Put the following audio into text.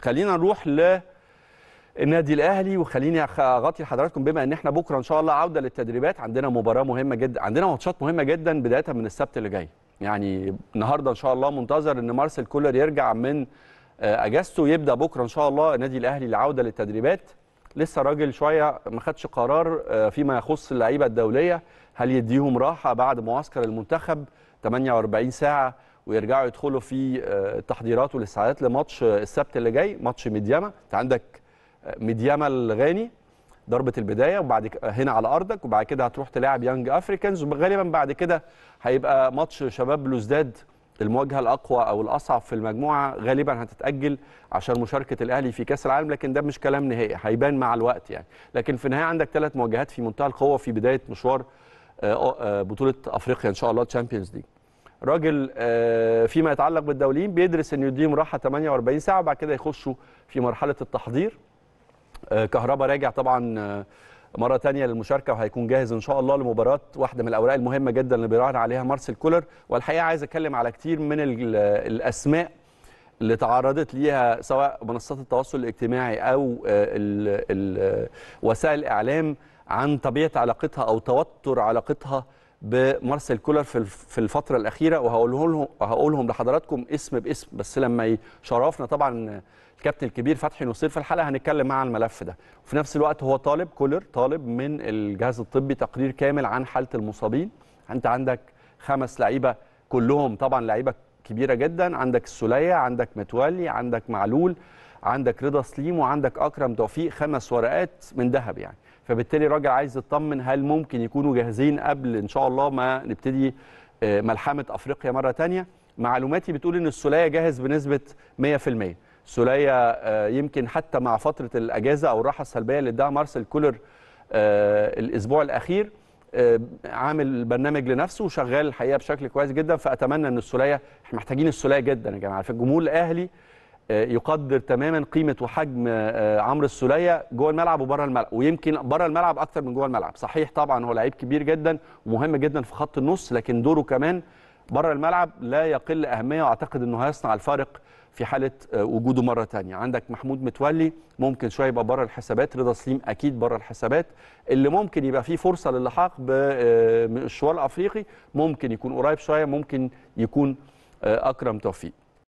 خلينا نروح ل النادي الاهلي وخليني اغطي لحضراتكم بما ان احنا بكره ان شاء الله عوده للتدريبات عندنا مباراه مهمه جدا عندنا ماتشات مهمه جدا بدايه من السبت اللي جاي يعني النهارده ان شاء الله منتظر ان مارسيل كولر يرجع من آه، اجازته يبدا بكره ان شاء الله النادي الاهلي العوده للتدريبات لسه راجل شويه ما خدش قرار آه، فيما يخص اللعيبه الدوليه هل يديهم راحه بعد معسكر المنتخب 48 ساعه ويرجعوا يدخلوا في التحضيرات آه، والاستعدادات لماتش آه، السبت اللي جاي ماتش ميدياما انت عندك آه، ميدياما الغاني ضربه البدايه وبعد هنا على ارضك وبعد كده هتروح تلاعب يانج افريكانز وغالبا بعد كده هيبقى ماتش شباب بلوزداد المواجهه الاقوى او الاصعب في المجموعه غالبا هتتاجل عشان مشاركه الاهلي في كاس العالم لكن ده مش كلام نهائي هيبان مع الوقت يعني لكن في النهايه عندك ثلاث مواجهات في منتهى القوه في بدايه مشوار بطوله افريقيا ان شاء الله تشامبيونز ليج راجل آه، فيما يتعلق بالدوليين بيدرس انه يديهم راحه 48 ساعه وبعد كده يخشوا في مرحله التحضير آه، كهربا راجع طبعا آه، مره ثانيه للمشاركه وهيكون جاهز ان شاء الله لمباراه واحده من الاوراق المهمه جدا اللي بيراهن عليها مارسيل كولر والحقيقه عايز اتكلم على كتير من الاسماء اللي تعرضت ليها سواء منصات التواصل الاجتماعي او وسائل الاعلام عن طبيعه علاقتها او توتر علاقتها بمارسيل كولر في الفتره الاخيره وهقولهم لهم هقولهم لحضراتكم اسم باسم بس لما يشرفنا طبعا الكابتن الكبير فتحي نصير في الحلقه هنتكلم معاه عن الملف ده وفي نفس الوقت هو طالب كولر طالب من الجهاز الطبي تقرير كامل عن حاله المصابين انت عندك خمس لعيبه كلهم طبعا لعيبه كبيره جدا عندك السوليه عندك متولي عندك معلول عندك رضا سليم وعندك اكرم توفيق خمس ورقات من ذهب يعني فبالتالي الراجل عايز يطمن هل ممكن يكونوا جاهزين قبل ان شاء الله ما نبتدي آه، ملحمه افريقيا مره ثانيه معلوماتي بتقول ان السوليه جاهز بنسبه 100% سوليه آه، يمكن حتى مع فتره الاجازه او الراحه السلبيه اللي اداها مارسيل كولر آه، الاسبوع الاخير عامل برنامج لنفسه وشغال الحقيقه بشكل كويس جدا فاتمنى ان السوليه احنا محتاجين السوليه جدا يا جماعه في الجمهور الاهلي يقدر تماما قيمه وحجم آه، آه، عمرو السوليه جوه الملعب وبره الملعب ويمكن بره الملعب اكثر من جوه الملعب صحيح طبعا هو لعيب كبير جدا ومهم جدا في خط النص لكن دوره كمان بره الملعب لا يقل اهميه واعتقد انه هيصنع الفارق في حاله آه، وجوده مره ثانيه عندك محمود متولي ممكن شويه يبقى بره الحسابات رضا سليم اكيد بره الحسابات اللي ممكن يبقى فيه فرصه للحاق بالمشوار الافريقي ممكن يكون قريب شويه ممكن يكون اكرم توفيق